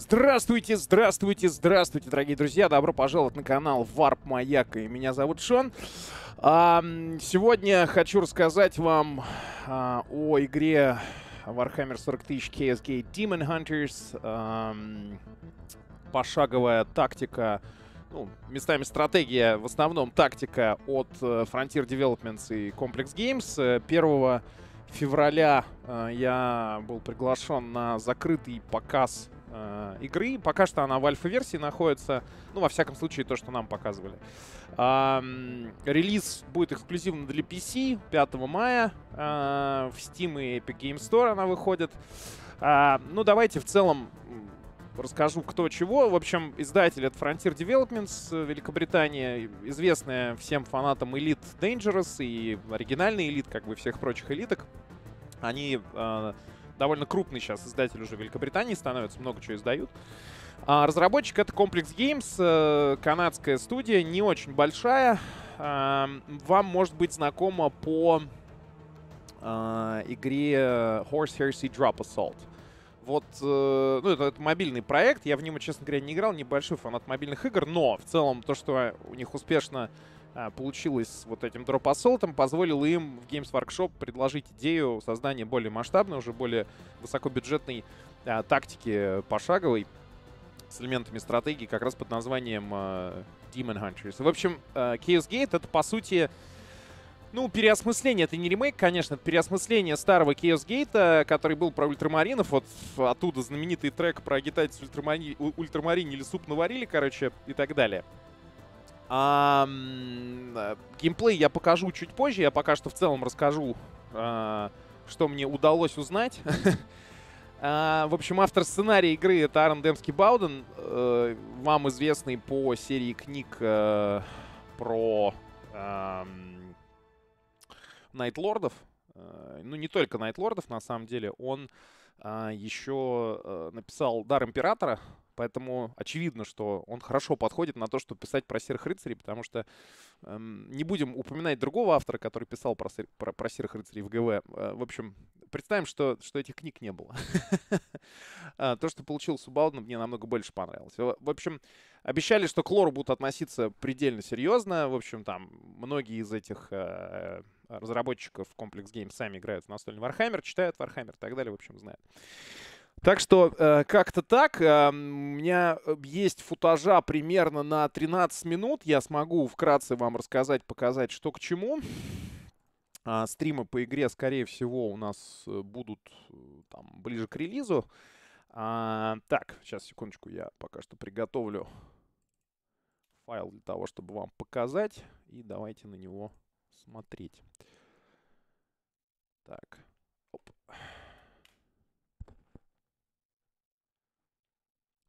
Здравствуйте, здравствуйте, здравствуйте, дорогие друзья. Добро пожаловать на канал Варп маяка И меня зовут Шон. А, сегодня хочу рассказать вам а, о игре Warhammer 40 тысяч CSG Demon Hunters. А, пошаговая тактика ну, местами стратегия, в основном тактика от э, Frontier Developments и Complex Games. 1 э, февраля э, я был приглашен на закрытый показ Э, игры. Пока что она в альфа-версии находится. Ну, во всяком случае, то, что нам показывали. релиз будет эксклюзивно для PC 5 мая. Э, в Steam и Epic Game Store она выходит. Э, ну, давайте в целом расскажу, кто чего. В общем, издатель — это Frontier Developments, Великобритания, известная всем фанатам Elite Dangerous и оригинальный Elite, как бы всех прочих элиток. Они довольно крупный сейчас издатель уже Великобритании становится, много чего издают. А, разработчик — это Complex Games, э, канадская студия, не очень большая. А, вам может быть знакома по а, игре э, Horse Heresy Drop Assault. Вот, э, ну, это, это мобильный проект, я в него, честно говоря, не играл, небольшой фанат мобильных игр, но в целом то, что у них успешно а, получилось с вот этим дроп-ассолтом, позволило им в Games Workshop предложить идею создания более масштабной, уже более высокобюджетной а, тактики пошаговой с элементами стратегии как раз под названием а, Demon Hunters. В общем, а, Chaos Gate — это, по сути, ну, переосмысление, это не ремейк, конечно, это переосмысление старого Chaos Gate, а, который был про ультрамаринов. Вот оттуда знаменитый трек про агитацию Ультрамарин, Ультрамарин или суп наварили, короче, и так далее. А, геймплей я покажу чуть позже. Я пока что в целом расскажу, а, что мне удалось узнать. а, в общем, автор сценария игры — это Арн Демский Бауден, а, вам известный по серии книг а, про а, Найтлордов. А, ну, не только Найтлордов, на самом деле. Он а, еще написал «Дар Императора», Поэтому очевидно, что он хорошо подходит на то, чтобы писать про серых рыцарей, потому что эм, не будем упоминать другого автора, который писал про, сыр, про, про серых рыцарей в ГВ. Э, в общем, представим, что, что этих книг не было. А, то, что получил Субауден, мне намного больше понравилось. В общем, обещали, что к лору будут относиться предельно серьезно. В общем, там многие из этих э, разработчиков Комплекс Games сами играют в настольный Warhammer, читают Warhammer и так далее, в общем, знают. Так что э, как-то так. Э, у меня э, есть футажа примерно на 13 минут. Я смогу вкратце вам рассказать, показать, что к чему. А, стримы по игре, скорее всего, у нас э, будут э, там, ближе к релизу. А, так, сейчас, секундочку, я пока что приготовлю файл для того, чтобы вам показать. И давайте на него смотреть. Так.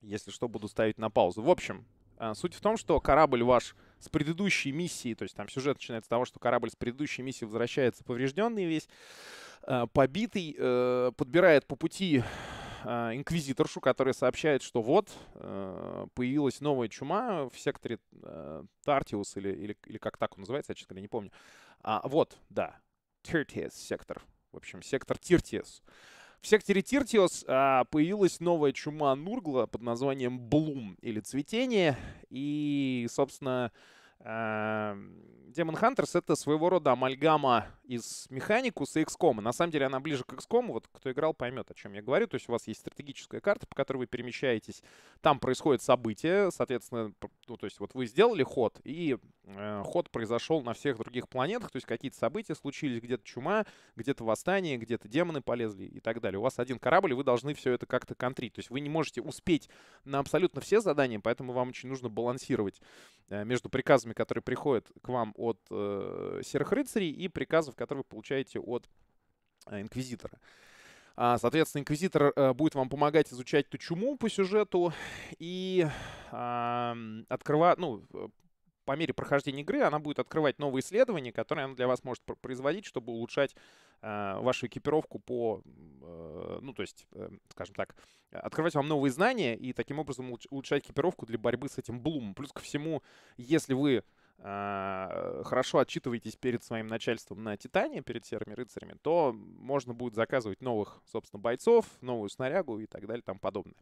Если что, буду ставить на паузу. В общем, э, суть в том, что корабль ваш с предыдущей миссии, то есть там сюжет начинается с того, что корабль с предыдущей миссии возвращается поврежденный весь, э, побитый, э, подбирает по пути инквизиторшу, которая сообщает, что вот появилась новая чума в секторе Тартиус, или, или, или как так он называется, я, честно говоря, не помню. А, вот, да, Тертиес сектор. В общем, сектор Тиртиес. В секторе Тиртиос а, появилась новая чума Нургла под названием Блум или Цветение. И, собственно, Демон эм, Хантерс это своего рода амальгама из Mechanicus и XCOM. На самом деле она ближе к XCOM. Вот кто играл, поймет, о чем я говорю. То есть у вас есть стратегическая карта, по которой вы перемещаетесь. Там происходит событие. Соответственно, ну, то есть вот вы сделали ход, и э, ход произошел на всех других планетах. То есть какие-то события случились. Где-то чума, где-то восстание, где-то демоны полезли и так далее. У вас один корабль, и вы должны все это как-то контрить. То есть вы не можете успеть на абсолютно все задания, поэтому вам очень нужно балансировать Э, между приказами, которые приходят к вам от э, серых рыцарей и приказов, которые вы получаете от э, инквизитора. А, соответственно, инквизитор э, будет вам помогать изучать эту чуму по сюжету и э, открывать, ну, по мере прохождения игры она будет открывать новые исследования, которые она для вас может производить, чтобы улучшать э, вашу экипировку по, э, ну, то есть, э, скажем так, открывать вам новые знания и таким образом улучшать экипировку для борьбы с этим блумом. Плюс ко всему, если вы э, хорошо отчитываетесь перед своим начальством на Титане, перед серыми рыцарями, то можно будет заказывать новых, собственно, бойцов, новую снарягу и так далее, там подобное.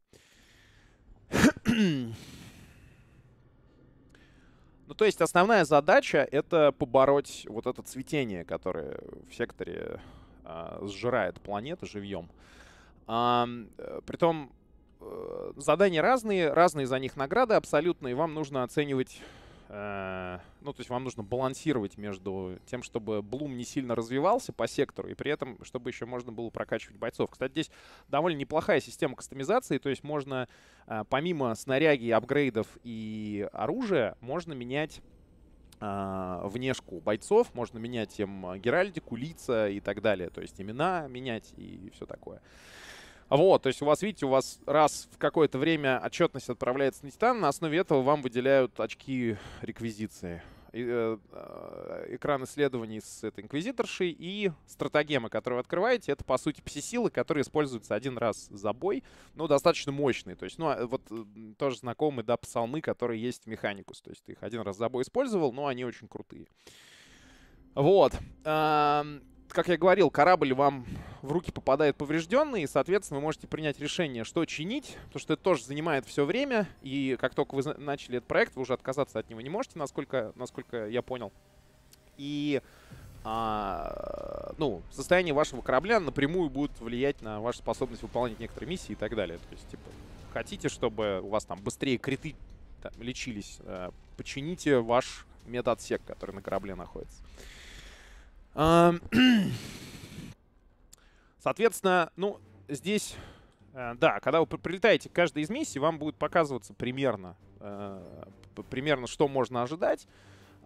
Ну, то есть основная задача — это побороть вот это цветение, которое в секторе а, э, сжирает планету живьем. А, притом э, задания разные, разные за них награды абсолютно, и вам нужно оценивать Э, ну, то есть вам нужно балансировать между тем, чтобы Блум не сильно развивался по сектору, и при этом, чтобы еще можно было прокачивать бойцов. Кстати, здесь довольно неплохая система кастомизации, то есть можно э, помимо снаряги, апгрейдов и оружия, можно менять э, внешку бойцов, можно менять им геральдику, лица и так далее. То есть имена менять и все такое. Вот, то есть у вас, видите, у вас раз в какое-то время отчетность отправляется на Титан, на основе этого вам выделяют очки реквизиции. Э, э, экран исследований с этой инквизиторшей и стратагемы, которые вы открываете, это, по сути, пси-силы, которые используются один раз за бой, но достаточно мощные. То есть, ну, а, вот э, тоже знакомые, да, псалмы, которые есть в Механикус. То есть ты их один раз за бой использовал, но они очень крутые. Вот как я говорил, корабль вам в руки попадает поврежденный, и, соответственно, вы можете принять решение, что чинить, потому что это тоже занимает все время, и как только вы начали этот проект, вы уже отказаться от него не можете, насколько, насколько я понял. И а, ну, состояние вашего корабля напрямую будет влиять на вашу способность выполнять некоторые миссии и так далее. То есть, типа, хотите, чтобы у вас там быстрее криты там, лечились, э, почините ваш медотсек, который на корабле находится. Соответственно, ну, здесь, э, да, когда вы прилетаете к каждой из миссий, вам будет показываться примерно, э, примерно, что можно ожидать.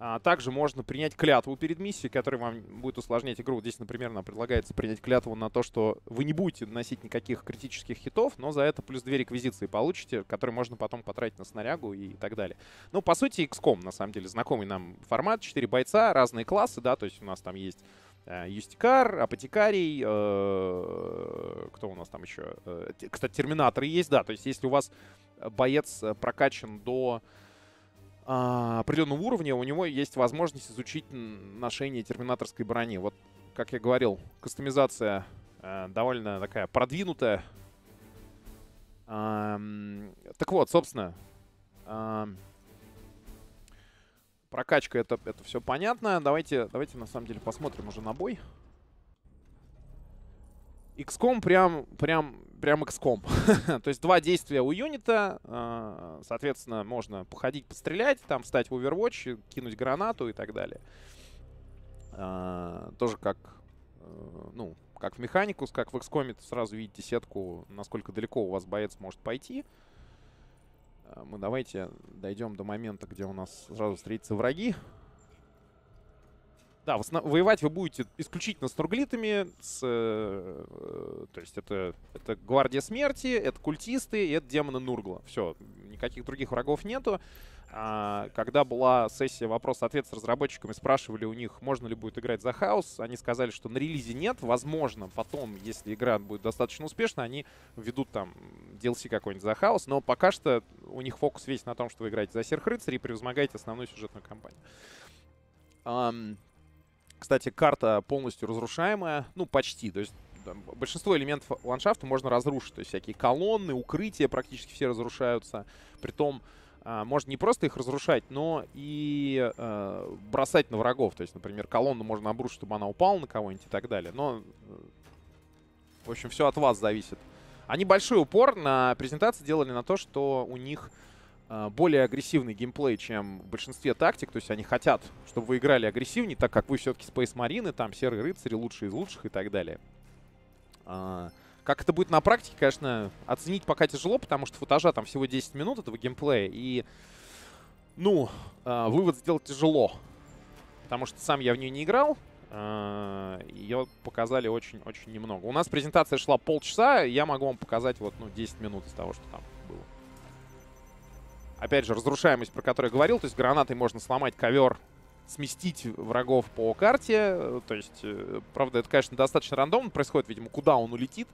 А, также можно принять клятву перед миссией, которая вам будет усложнять игру. здесь, например, нам предлагается принять клятву на то, что вы не будете наносить никаких критических хитов, но за это плюс две реквизиции получите, которые можно потом потратить на снарягу и так далее. Ну, по сути, XCOM, на самом деле, знакомый нам формат. Четыре бойца, разные классы, да, то есть у нас там есть э, Юстикар, Апотекарий, э, кто у нас там еще? Э, кстати, Терминаторы есть, да. То есть если у вас боец прокачан до а, определенного уровня у него есть возможность изучить ношение терминаторской брони. Вот, как я говорил, кастомизация э, довольно такая продвинутая. Эм, так вот, собственно, эм, прокачка это, это все понятно. Давайте, давайте на самом деле посмотрим уже на бой. XCOM прям, прям, прям XCOM. То есть два действия у юнита. А, соответственно, можно походить, пострелять, там встать в Overwatch, кинуть гранату и так далее. А, тоже как, э, ну, как в Механикус, как в XCOM, сразу видите сетку, насколько далеко у вас боец может пойти. А, мы давайте дойдем до момента, где у нас сразу встретятся враги. Да, воевать вы будете исключительно с нурглитами, с, э, то есть это, это гвардия смерти, это культисты и это демоны Нургла. Все, никаких других врагов нету. А, когда была сессия вопрос-ответ с разработчиками, спрашивали у них, можно ли будет играть за хаос, они сказали, что на релизе нет, возможно, потом, если игра будет достаточно успешна, они введут там DLC какой-нибудь за хаос, но пока что у них фокус весь на том, что вы играете за серых рыцарей и превозмогаете основную сюжетную кампанию. Um, кстати, карта полностью разрушаемая, ну, почти, то есть большинство элементов ландшафта можно разрушить. То есть всякие колонны, укрытия практически все разрушаются. Притом а, можно не просто их разрушать, но и а, бросать на врагов. То есть, например, колонну можно обрушить, чтобы она упала на кого-нибудь и так далее. Но, в общем, все от вас зависит. Они а большой упор на презентации делали на то, что у них Э, более агрессивный геймплей, чем в большинстве тактик. То есть они хотят, чтобы вы играли агрессивнее, так как вы все-таки Space Marine, там Серые Рыцари, лучшие из лучших и так далее. А, как это будет на практике, конечно, оценить пока тяжело, потому что футажа там всего 10 минут этого геймплея. И, ну, э, вывод сделать тяжело. Потому что сам я в нее не играл. Э, Ее показали очень-очень немного. У нас презентация шла полчаса, я могу вам показать вот, ну, 10 минут из того, что там Опять же, разрушаемость, про которую я говорил, то есть гранатой можно сломать ковер, сместить врагов по карте. Э, то есть, э, правда, это, конечно, достаточно рандомно происходит, видимо, куда он улетит.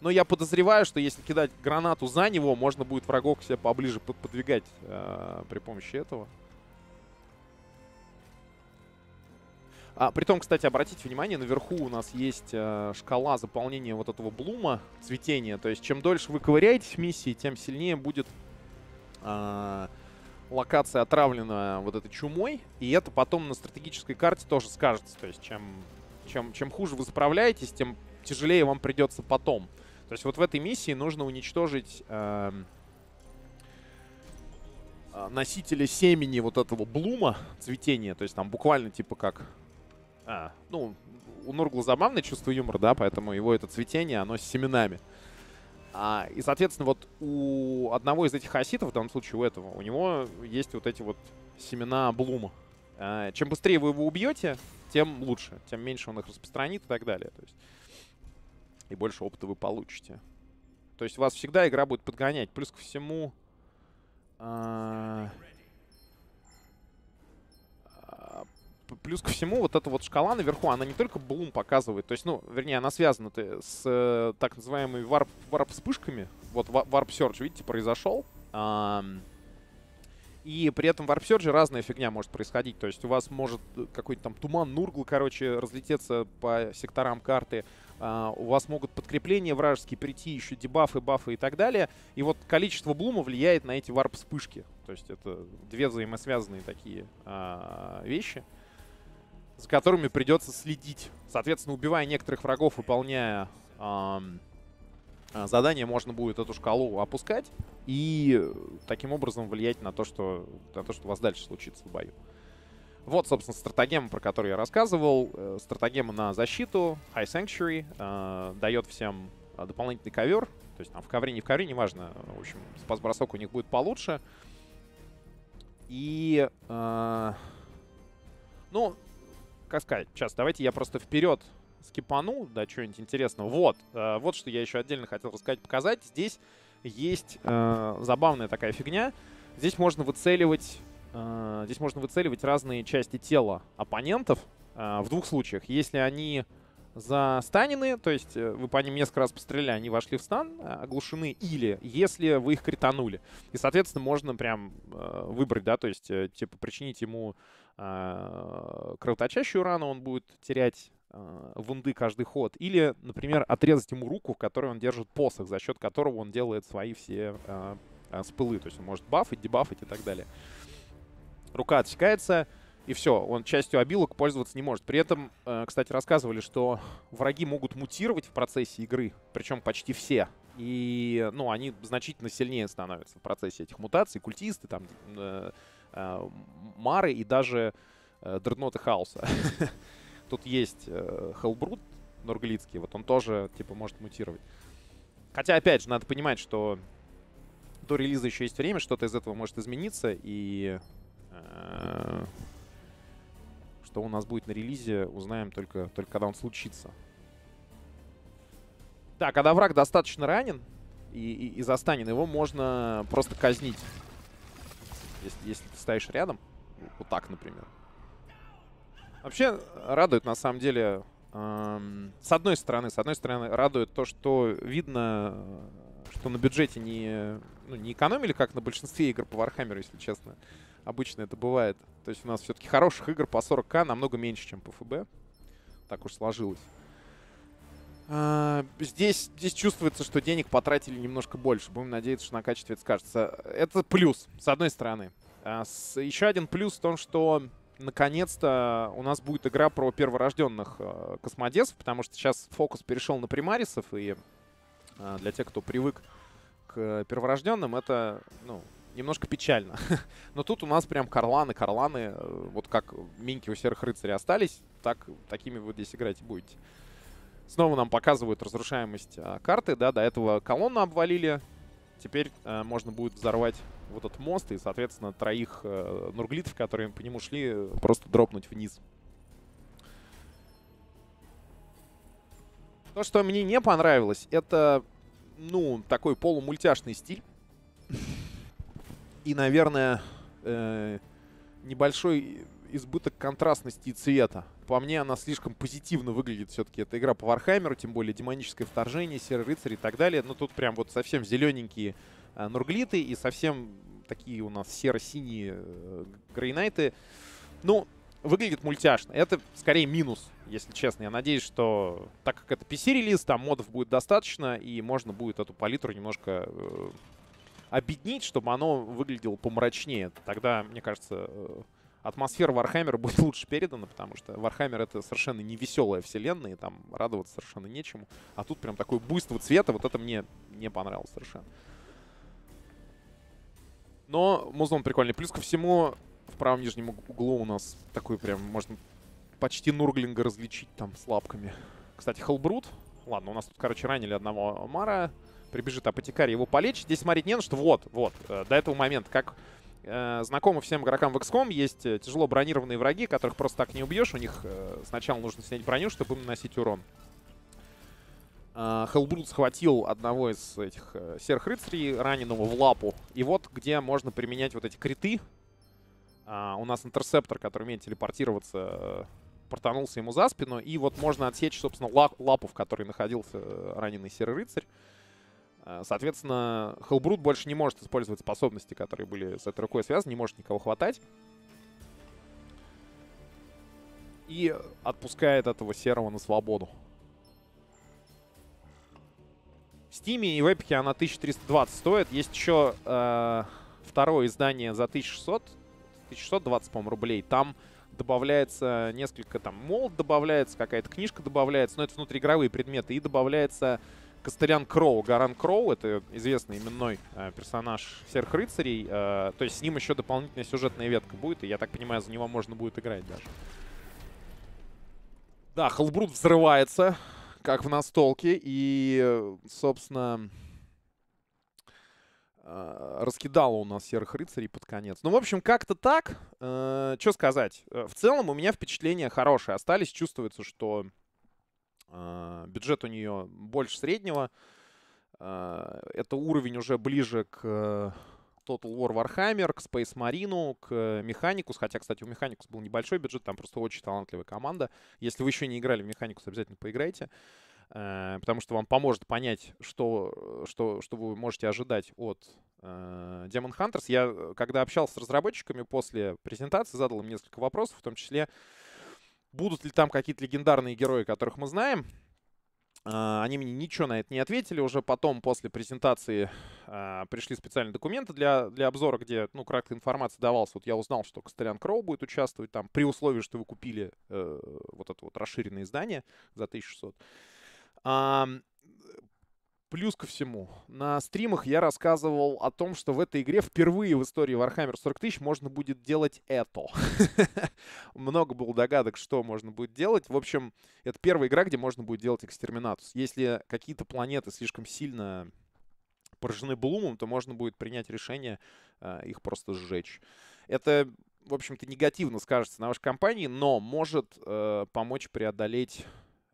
Но я подозреваю, что если кидать гранату за него, можно будет врагов к себе поближе подвигать э, при помощи этого. А, притом, кстати, обратите внимание, наверху у нас есть э, шкала заполнения вот этого блума, цветения. То есть, чем дольше вы ковыряетесь в миссии, тем сильнее будет Э, локация отравлена вот этой чумой, и это потом на стратегической карте тоже скажется. То есть чем, чем, чем хуже вы справляетесь, тем тяжелее вам придется потом. То есть вот в этой миссии нужно уничтожить эм, э, носители семени вот этого блума, цветения. То есть там буквально типа как... А, ну, у Нургла забавное чувство юмора, да, поэтому его это цветение, оно с семенами. А, и, соответственно, вот у одного из этих оситов, в данном случае у этого, у него есть вот эти вот семена Блума. А, чем быстрее вы его убьете, тем лучше, тем меньше он их распространит и так далее. То есть, и больше опыта вы получите. То есть вас всегда игра будет подгонять. Плюс ко всему... А плюс ко всему, вот эта вот шкала наверху, она не только блум показывает, то есть, ну, вернее, она связана с э, так называемыми варп-вспышками. Варп вот варп-серч, видите, произошел. Um, и при этом в Warp Surge разная фигня может происходить. То есть у вас может э, какой-то там туман, нургл, короче, разлететься по секторам карты. Uh, у вас могут подкрепления вражеские прийти, еще дебафы, бафы и так далее. И вот количество блума влияет на эти варп-вспышки. То есть это две взаимосвязанные такие uh, вещи за которыми придется следить. Соответственно, убивая некоторых врагов, выполняя эм, задание, можно будет эту шкалу опускать и таким образом влиять на то, что, на то, что у вас дальше случится в бою. Вот, собственно, стратагема, про которую я рассказывал. Э, стратагема на защиту, High Sanctuary, э, дает всем э, дополнительный ковер. То есть там в ковре, не в ковре, неважно. В общем, спас-бросок у них будет получше. И... Э, ну, пока сказать. Сейчас, давайте я просто вперед скипану, да, что-нибудь интересного. Вот, э, вот что я еще отдельно хотел рассказать, показать. Здесь есть э, забавная такая фигня. Здесь можно выцеливать, э, здесь можно выцеливать разные части тела оппонентов э, в двух случаях. Если они за станины, то есть э, вы по ним несколько раз постреляли, они вошли в стан, э, оглушены, или если вы их кританули. И, соответственно, можно прям э, выбрать, да, то есть, э, типа, причинить ему э, кровоточащую рану, он будет терять э, вунды каждый ход. Или, например, отрезать ему руку, в которой он держит посох, за счет которого он делает свои все э, спылы. То есть он может бафить, дебафить и так далее. Рука отсекается. И все, он частью обилок пользоваться не может. При этом, э, кстати, рассказывали, что враги могут мутировать в процессе игры, причем почти все. И, ну, они значительно сильнее становятся в процессе этих мутаций. Культисты, там, э, э, мары и даже э, дредноты хаоса. Тут есть э, Хелбрут норглицкий, вот он тоже, типа, может мутировать. Хотя, опять же, надо понимать, что до релиза еще есть время, что-то из этого может измениться, и... Э, что у нас будет на релизе, узнаем только, только когда он случится. Так, когда враг достаточно ранен и, и, и застанен, его можно просто казнить. Если, если ты стоишь рядом, вот так, например. Вообще радует, на самом деле, эм, с одной стороны, с одной стороны, радует то, что видно, э, что на бюджете не, ну, не экономили, как на большинстве игр по Вархаммеру, если честно обычно это бывает. То есть у нас все-таки хороших игр по 40к намного меньше, чем по ФБ. Так уж сложилось. А, здесь, здесь чувствуется, что денег потратили немножко больше. Будем надеяться, что на качестве это скажется. Это плюс, с одной стороны. А, Еще один плюс в том, что наконец-то у нас будет игра про перворожденных а, космодесов, потому что сейчас фокус перешел на примарисов, и для тех, кто привык к перворожденным, это ну, немножко печально. Но тут у нас прям карланы, карланы, э, вот как минки у серых рыцарей остались, так такими вы здесь играть и будете. Снова нам показывают разрушаемость а, карты, да, до этого колонну обвалили, теперь а, можно будет взорвать вот этот мост и, соответственно, троих а, нурглитов, которые по нему шли, просто дропнуть вниз. То, что мне не понравилось, это, ну, такой полумультяшный стиль и, наверное, э, небольшой избыток контрастности и цвета. По мне, она слишком позитивно выглядит все-таки. эта игра по Вархаммеру, тем более демоническое вторжение, серый рыцарь и так далее. Но ну, тут прям вот совсем зелененькие э, нурглиты и совсем такие у нас серо-синие э, грейнайты. Ну, выглядит мультяшно. Это скорее минус, если честно. Я надеюсь, что так как это PC-релиз, там модов будет достаточно, и можно будет эту палитру немножко э, обеднить, чтобы оно выглядело помрачнее. Тогда, мне кажется, э, атмосфера Вархаммера будет лучше передана, потому что Вархаммер — это совершенно не веселая вселенная, и там радоваться совершенно нечему. А тут прям такое буйство цвета, вот это мне не понравилось совершенно. Но музон прикольный. Плюс ко всему, в правом нижнем углу у нас такой прям, можно почти Нурглинга различить там с лапками. Кстати, Хелбрут. Ладно, у нас тут, короче, ранили одного Мара прибежит апотекарь его полечить Здесь смотреть не на что. Вот, вот, э, до этого момента, как э, знакомо всем игрокам в XCOM, есть э, тяжело бронированные враги, которых просто так не убьешь. У них э, сначала нужно снять броню, чтобы им наносить урон. Э, Хелбрут схватил одного из этих серых рыцарей, раненого в лапу. И вот где можно применять вот эти криты. А, у нас интерсептор, который умеет телепортироваться, портанулся ему за спину. И вот можно отсечь, собственно, лапу, в которой находился раненый серый рыцарь. Э, соответственно, Хелбрут больше не может использовать способности, которые были с этой рукой связаны, не может никого хватать. И отпускает этого серого на свободу. В Стиме и в Эпике она 1320 стоит. Есть еще э, второе издание за 1600, 1620, по-моему, рублей. Там добавляется несколько, там, молд добавляется, какая-то книжка добавляется, но это внутриигровые предметы, и добавляется Костырян Кроу. Гаран Кроу — это известный именной э, персонаж всех рыцарей. Э, то есть с ним еще дополнительная сюжетная ветка будет, и я так понимаю, за него можно будет играть даже. Да, Холбрут взрывается, как в настолке, и, собственно, э, раскидала у нас серых рыцарей под конец. Ну, в общем, как-то так. Э, что сказать. Э, в целом у меня впечатления хорошие остались. Чувствуется, что а, бюджет у нее больше среднего. А, это уровень уже ближе к э, Total War Warhammer, к Space Marine, к Механикус. Э, Хотя, кстати, у Механикус был небольшой бюджет, там просто очень талантливая команда. Если вы еще не играли в Механикус, обязательно поиграйте. А, потому что вам поможет понять, что, э, что, что вы можете ожидать от Demon Hunters. Я, когда общался с разработчиками после презентации, задал им несколько вопросов, в том числе Будут ли там какие-то легендарные герои, которых мы знаем? А, они мне ничего на это не ответили. Уже потом, после презентации, а, пришли специальные документы для, для обзора, где, ну, краткая информация давалась. Вот я узнал, что Костелян Кроу будет участвовать там, при условии, что вы купили э, вот это вот расширенное издание за 1600. А, Плюс ко всему, на стримах я рассказывал о том, что в этой игре впервые в истории Warhammer 40 тысяч можно будет делать это. Много было догадок, что можно будет делать. В общем, это первая игра, где можно будет делать экстерминатус. Если какие-то планеты слишком сильно поражены Блумом, то можно будет принять решение э, их просто сжечь. Это, в общем-то, негативно скажется на вашей компании, но может э, помочь преодолеть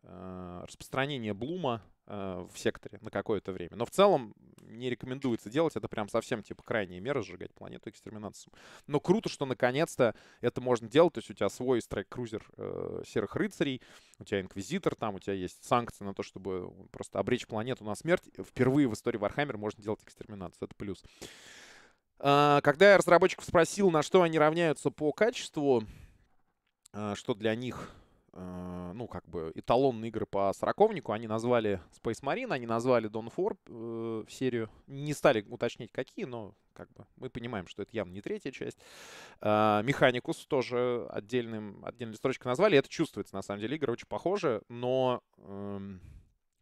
э, распространение Блума Э, в секторе на какое-то время. Но в целом не рекомендуется делать. Это прям совсем типа крайние меры сжигать планету экстерминацией. Но круто, что наконец-то это можно делать. То есть у тебя свой страйк-крузер э, серых рыцарей, у тебя инквизитор там, у тебя есть санкции на то, чтобы просто обречь планету на смерть. Впервые в истории Вархаммера можно делать экстерминацию. Это плюс. Э, когда я разработчиков спросил, на что они равняются по качеству, э, что для них Э, ну, как бы, эталонные игры по сороковнику. Они назвали Space Marine, они назвали Dawn 4 э, в серию. Не стали уточнять, какие, но как бы мы понимаем, что это явно не третья часть. Э, Механикус э, тоже отдельным, отдельной строчкой назвали. Это чувствуется, на самом деле. Игры очень похожи, но э,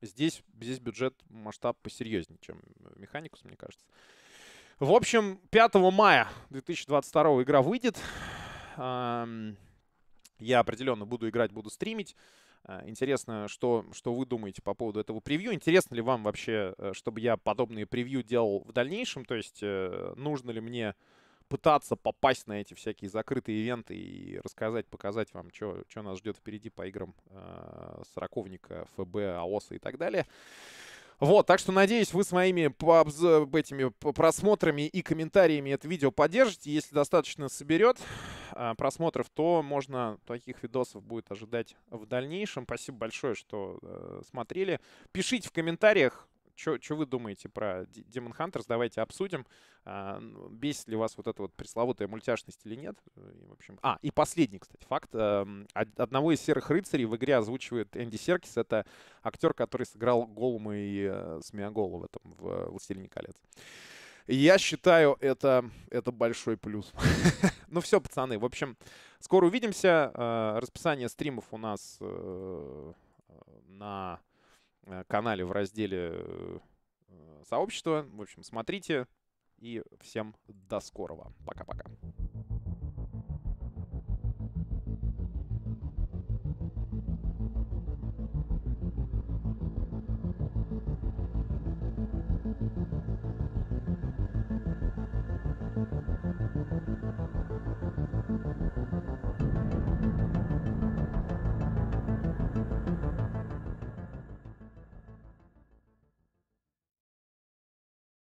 здесь, здесь бюджет, масштаб посерьезнее, чем Механикус, мне кажется. В общем, 5 мая 2022 игра выйдет. Эм, я определенно буду играть, буду стримить. Э, интересно, что, что вы думаете по поводу этого превью. Интересно ли вам вообще, э, чтобы я подобные превью делал в дальнейшем? То есть э, нужно ли мне пытаться попасть на эти всякие закрытые ивенты и рассказать, показать вам, что нас ждет впереди по играм э, Сороковника, ФБ, АОСа и так далее. Вот, так что надеюсь, вы с моими этими просмотрами и комментариями это видео поддержите. Если достаточно соберет а, просмотров, то можно таких видосов будет ожидать в дальнейшем. Спасибо большое, что э, смотрели. Пишите в комментариях, что вы думаете про Demon Hunters? Давайте обсудим. А, ну, бесит ли вас вот эта вот пресловутая мультяшность или нет? И, в общем... А, и последний, кстати, факт. Эм, одного из серых рыцарей в игре озвучивает Энди Серкис. Это актер, который сыграл Голума и э, Смеоголу в этом, в э, «Властелине колец». Я считаю, это, это большой плюс. ну все, пацаны, в общем, скоро увидимся. Э, расписание стримов у нас на Э, канале в разделе э, сообщества. В общем, смотрите и всем до скорого. Пока-пока.